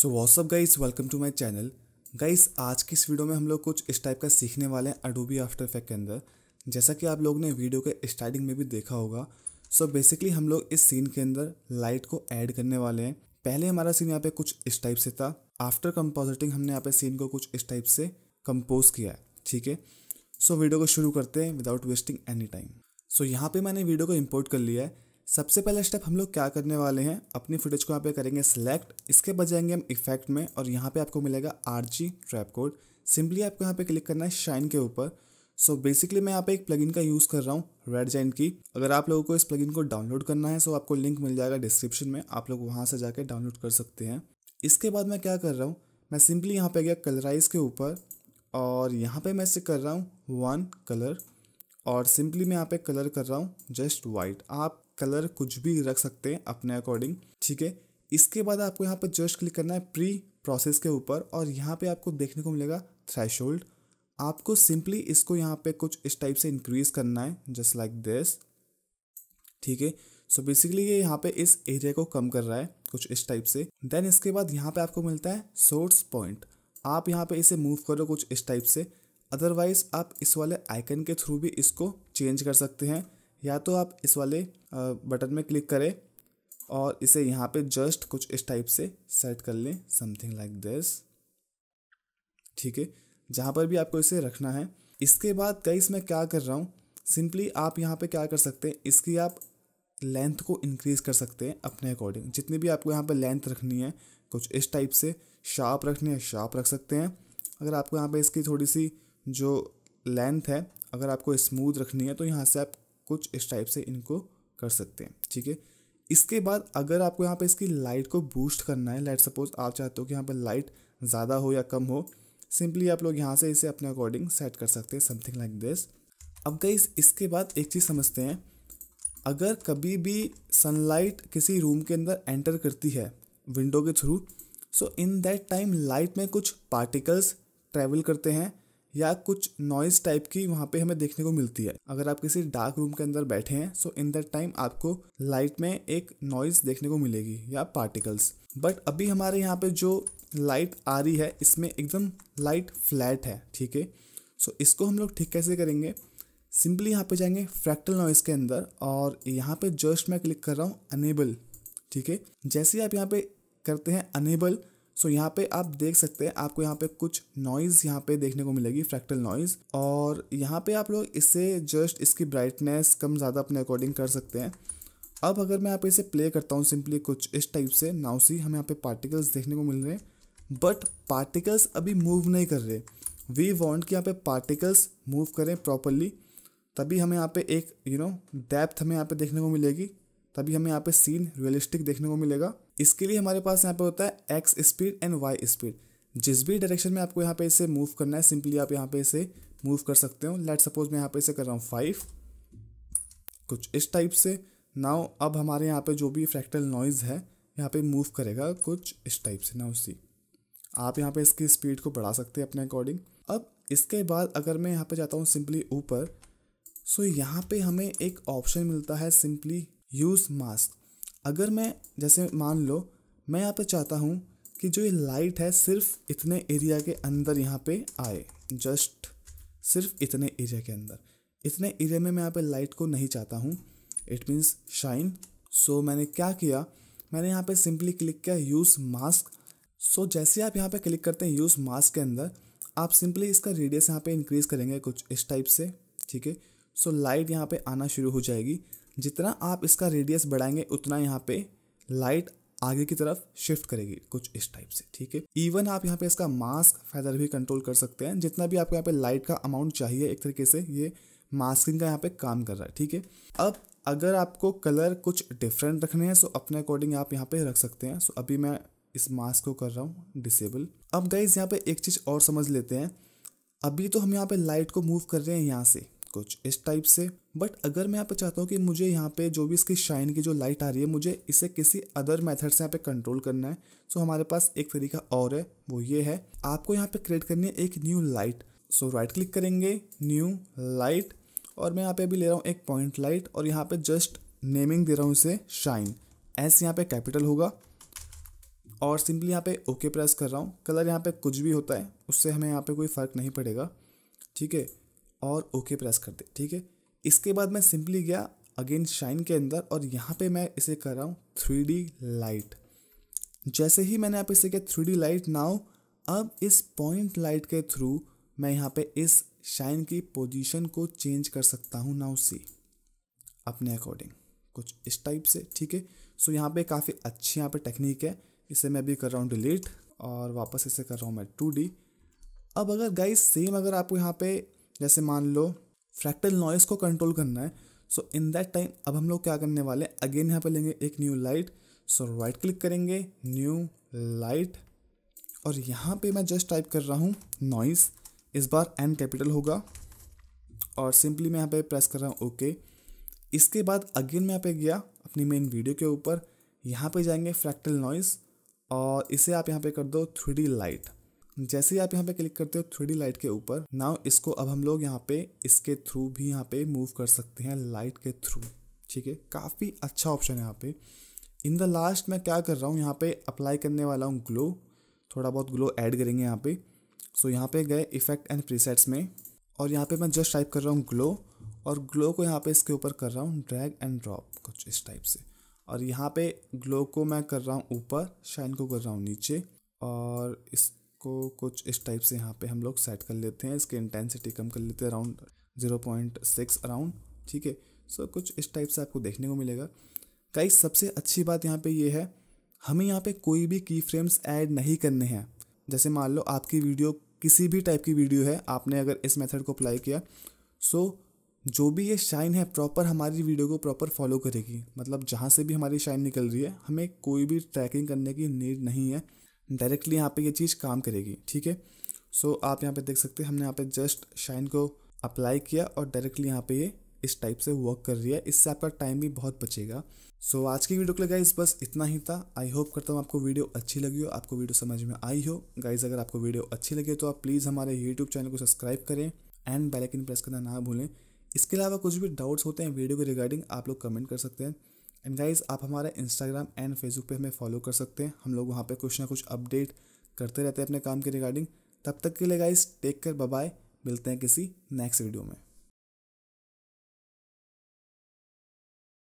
So what's up guys welcome to my channel guys आज की इस वीडियो में हम लोग कुछ इस टाइप का सीखने वाले हैं अडोबी आफ्टर इफेक्ट के अंदर जैसा कि आप लोग ने वीडियो के स्टार्टिंग में भी देखा होगा सो so बेसिकली हम लोग इस सीन के अंदर लाइट को ऐड करने वाले हैं पहले हमारा सीन यहाँ पे कुछ इस टाइप से था आफ्टर कंपोजिटिंग हमने यहाँ पे सीन को कुछ इस टाइप से कंपोज किया है ठीक है सो वीडियो को शुरू करते हैं without wasting any time so so, यहाँ पे मैंने वीडियो को इंपोर्ट कर लिया है सबसे पहला स्टेप हम लोग क्या करने वाले हैं अपनी फुटेज को यहाँ पे करेंगे सेलेक्ट इसके बाद जाएंगे हम इफेक्ट में और यहाँ पे आपको मिलेगा R G trap code simply आपको यहाँ पे क्लिक करना है शाइन के ऊपर सो so बेसिकली मैं यहाँ पे एक प्लगइन का यूज़ कर रहा हूँ रेड जैन की अगर आप लोगों को इस प्लगइन को डाउनलोड करना है सो आपको लिंक मिल जाएगा डिस्क्रिप्शन में आप लोग वहाँ से जाकर डाउनलोड कर सकते हैं इसके बाद मैं क्या कर रहा हूँ मैं सिंपली यहाँ पे गया कलराइज के ऊपर और यहाँ पे मैं इसे कर रहा हूँ वन कलर और सिंपली मैं यहाँ पे कलर कर रहा हूँ जस्ट वाइट आप कलर कुछ भी रख सकते हैं अपने अकॉर्डिंग ठीक है इसके बाद आपको यहाँ पर जस्ट क्लिक करना है प्री प्रोसेस के ऊपर और यहाँ पे आपको देखने को मिलेगा थ्रेश आपको सिंपली इसको यहाँ पे कुछ इस टाइप से इंक्रीज़ करना है जस्ट लाइक दिस ठीक है सो बेसिकली ये यहाँ पे इस एरिया को कम कर रहा है कुछ इस टाइप से देन इसके बाद यहाँ पे आपको मिलता है सोर्स पॉइंट आप यहाँ पे इसे मूव करो कुछ इस टाइप से अदरवाइज़ आप इस वाले आइकन के थ्रू भी इसको चेंज कर सकते हैं या तो आप इस वाले बटन में क्लिक करें और इसे यहाँ पे जस्ट कुछ इस टाइप से सेट कर लें समथिंग लाइक दिस ठीक है जहाँ पर भी आपको इसे रखना है इसके बाद कई मैं क्या कर रहा हूँ सिंपली आप यहाँ पे क्या कर सकते हैं इसकी आप लेंथ को इंक्रीज़ कर सकते हैं अपने अकॉर्डिंग जितनी भी आपको यहाँ पे लेंथ रखनी है कुछ इस टाइप से शार्प रखनी है शार्प रख सकते हैं अगर आपको यहाँ पे इसकी थोड़ी सी जो लेंथ है अगर आपको स्मूथ रखनी है तो यहाँ से आप कुछ इस टाइप से इनको कर सकते हैं ठीक है इसके बाद अगर आपको यहाँ पे इसकी लाइट को बूस्ट करना है लाइट सपोज आप चाहते हो कि यहाँ पर लाइट ज़्यादा हो या कम हो सिंपली आप लोग यहाँ से इसे अपने अकॉर्डिंग सेट कर सकते हैं समथिंग लाइक दिस अब गई इसके बाद एक चीज़ समझते हैं अगर कभी भी सनलाइट किसी रूम के अंदर एंटर करती है विंडो के through so in that time light में कुछ पार्टिकल्स ट्रैवल करते हैं या कुछ नॉइज टाइप की वहाँ पे हमें देखने को मिलती है अगर आप किसी डार्क रूम के अंदर बैठे हैं सो इन दैट टाइम आपको लाइट में एक नॉइज देखने को मिलेगी या पार्टिकल्स बट अभी हमारे यहाँ पे जो लाइट आ रही है इसमें एकदम लाइट फ्लैट है ठीक है सो इसको हम लोग ठीक कैसे करेंगे सिंपली यहाँ पे जाएंगे फ्रैक्टल नॉइज़ के अंदर और यहाँ पे जस्ट मैं क्लिक कर रहा हूँ अनेबल ठीक है जैसे ही आप यहाँ पे करते हैं अनेबल सो so, यहाँ पे आप देख सकते हैं आपको यहाँ पे कुछ नॉइज़ यहाँ पे देखने को मिलेगी फ्रैक्टल नॉइज़ और यहाँ पे आप लोग इसे जस्ट इसकी ब्राइटनेस कम ज़्यादा अपने अकॉर्डिंग कर सकते हैं अब अगर मैं आप इसे प्ले करता हूँ सिंपली कुछ इस टाइप से नाउसी हमें यहाँ पे पार्टिकल्स देखने को मिल रहे हैं बट पार्टिकल्स अभी मूव नहीं कर रहे वी वॉन्ट कि यहाँ पे पार्टिकल्स मूव करें प्रॉपरली तभी हमें यहाँ पे एक यू नो डेप्थ हमें यहाँ पे देखने को मिलेगी तभी हमें यहाँ पे सीन रियलिस्टिक देखने को मिलेगा इसके लिए हमारे पास यहाँ पे होता है X speed and Y speed जिस भी डायरेक्शन में आपको यहाँ पे इसे मूव करना है सिंपली आप यहाँ पे इसे मूव कर सकते हो लेट सपोज मैं यहाँ पे इसे कर रहा हूँ फाइव कुछ इस टाइप से नाउ अब हमारे यहाँ पे जो भी फ्रैक्टल नॉइज़ है यहाँ पे मूव करेगा कुछ इस टाइप से नाउ सी आप यहाँ पे इसकी स्पीड को बढ़ा सकते हैं अपने अकॉर्डिंग अब इसके बाद अगर मैं यहाँ पे जाता हूँ सिंपली ऊपर सो यहाँ पे हमें एक ऑप्शन मिलता है सिंपली यूज़ मास्क अगर मैं जैसे मान लो मैं यहाँ पर चाहता हूँ कि जो ये लाइट है सिर्फ इतने एरिया के अंदर यहाँ पे आए जस्ट सिर्फ इतने एरिया के अंदर इतने एरिया में मैं यहाँ पे लाइट को नहीं चाहता हूँ इट मीन्स शाइन सो मैंने क्या किया मैंने यहाँ पे सिंपली क्लिक किया यूज़ मास्क सो जैसे आप यहाँ पे क्लिक करते हैं यूज़ मास्क के अंदर आप सिंपली इसका रेडियस यहाँ पे इंक्रीज़ करेंगे कुछ इस टाइप से ठीक है सो लाइट यहाँ पे आना शुरू हो जाएगी जितना आप इसका रेडियस बढ़ाएंगे उतना यहाँ पे लाइट आगे की तरफ शिफ्ट करेगी कुछ इस टाइप से ठीक है इवन आप यहाँ पे इसका मास्क फैदर भी कंट्रोल कर सकते हैं जितना भी आपको यहाँ पे लाइट का अमाउंट चाहिए एक तरीके से ये मास्किंग का यहाँ पे काम कर रहा है ठीक है अब अगर आपको कलर कुछ डिफरेंट रखने हैं सो अपने अकॉर्डिंग आप यहाँ पे रख सकते हैं सो अभी मैं इस मास्क को कर रहा हूँ डिसेबल अब गाइज यहाँ पे एक चीज़ और समझ लेते हैं अभी तो हम यहाँ पे लाइट को मूव कर रहे हैं यहाँ से कुछ इस टाइप से बट अगर मैं यहाँ पे चाहता हूँ कि मुझे यहाँ पे जो भी इसकी शाइन की जो लाइट आ रही है मुझे इसे किसी अदर मेथड से यहाँ पे कंट्रोल करना है सो हमारे पास एक तरीका और है वो ये है आपको यहाँ पे क्रिएट करनी है एक new light so right click करेंगे न्यू लाइट और मैं यहाँ पे अभी ले रहा हूँ एक पॉइंट लाइट और यहाँ पे जस्ट नेमिंग दे रहा हूँ इसे शाइन एस यहाँ पे कैपिटल होगा और सिंपली यहाँ पे ओके प्रेस कर रहा हूँ कलर यहाँ पे कुछ भी होता है उससे हमें यहाँ पे कोई फ़र्क नहीं पड़ेगा ठीक है और ओके प्रेस कर दे ठीक है इसके बाद मैं सिंपली गया अगेन शाइन के अंदर और यहाँ पे मैं इसे कर रहा हूँ थ्री लाइट जैसे ही मैंने आप इसे किया थ्री लाइट नाउ अब इस पॉइंट लाइट के थ्रू मैं यहाँ पे इस शाइन की पोजीशन को चेंज कर सकता हूँ नाउ सी अपने अकॉर्डिंग कुछ इस टाइप से ठीक है सो यहाँ पे काफ़ी अच्छी यहाँ पे टेक्निक है इसे मैं अभी कर रहा हूँ डिलीट और वापस इसे कर रहा हूँ मैं टू डी अब अगर गाइस सेम अगर आपको यहाँ पे जैसे मान लो फ्रैक्टल नॉइस को कंट्रोल करना है सो इन दैट टाइम अब हम लोग क्या करने वाले अगेन यहाँ पे लेंगे एक new light so right click करेंगे न्यू लाइट और यहाँ पे मैं जस्ट टाइप कर रहा हूँ नॉइस इस बार एन कैपिटल होगा और सिंपली मैं यहाँ पे प्रेस कर रहा हूँ ओके okay. इसके बाद अगेन मैं यहाँ पे गया अपनी मेन वीडियो के ऊपर यहाँ पे जाएंगे फ्रैक्टल नॉइस और इसे आप यहाँ पे कर दो थ्री लाइट जैसे ही आप यहाँ पे क्लिक करते हो थ्री लाइट के ऊपर नाउ इसको अब हम लोग यहाँ पे इसके थ्रू भी यहाँ पे मूव कर सकते हैं लाइट के थ्रू ठीक है काफ़ी अच्छा ऑप्शन है यहाँ पे इन द लास्ट मैं क्या कर रहा हूँ यहाँ पे अप्लाई करने वाला हूँ ग्लो थोड़ा बहुत ग्लो ऐड करेंगे यहाँ पे सो so, यहाँ पे गए इफेक्ट एंड प्रीसेट्स में और यहाँ पे मैं जस्ट टाइप कर रहा हूँ ग्लो और ग्लो को यहाँ पे इसके ऊपर कर रहा हूँ ड्रैग एंड ड्रॉप कुछ इस टाइप से और यहाँ पे ग्लो को मैं कर रहा हूँ ऊपर शाइन को कर रहा हूँ नीचे और इस को कुछ इस टाइप से यहाँ पे हम लोग सेट कर लेते हैं इसकी इंटेंसिटी कम कर लेते हैं around zero point six around ठीक है सो कुछ इस टाइप से आपको देखने को मिलेगा गाइस सबसे अच्छी बात यहाँ पे ये यह है हमें यहाँ पे कोई भी की फ्रेम्स ऐड नहीं करने हैं जैसे मान लो आपकी वीडियो किसी भी टाइप की वीडियो है आपने अगर इस मेथड को अप्लाई किया सो जो भी ये शाइन है प्रॉपर हमारी वीडियो को प्रॉपर फॉलो करेगी मतलब जहाँ से भी हमारी शाइन निकल रही है हमें कोई भी ट्रैकिंग करने की नीड नहीं है डायरेक्टली यहाँ पे ये चीज़ काम करेगी ठीक है सो आप यहाँ पे देख सकते हैं हमने यहाँ पे जस्ट शाइन को अप्लाई किया और डायरेक्टली यहाँ पे ये इस टाइप से वर्क कर रही है इससे आपका टाइम भी बहुत बचेगा सो so, आज की वीडियो के लिए गाइज बस इतना ही था आई होप करता हूँ आपको वीडियो अच्छी लगी हो आपको वीडियो समझ में आई हो गाइज अगर आपको वीडियो अच्छी लगे तो आप प्लीज़ हमारे यूट्यूब चैनल को सब्सक्राइब करें एंड बेलाइकिन प्रेस करना ना भूलें इसके अलावा कुछ भी डाउट्स होते हैं वीडियो के रिगार्डिंग आप लोग कमेंट कर सकते हैं एंड गाइज आप हमारे इंस्टाग्राम एंड फेसबुक पे हमें फॉलो कर सकते हैं हम लोग वहाँ पे कुछ ना कुछ अपडेट करते रहते हैं अपने काम के रिगार्डिंग तब तक के लिए गाइज टेक कर बाय मिलते हैं किसी नेक्स्ट वीडियो में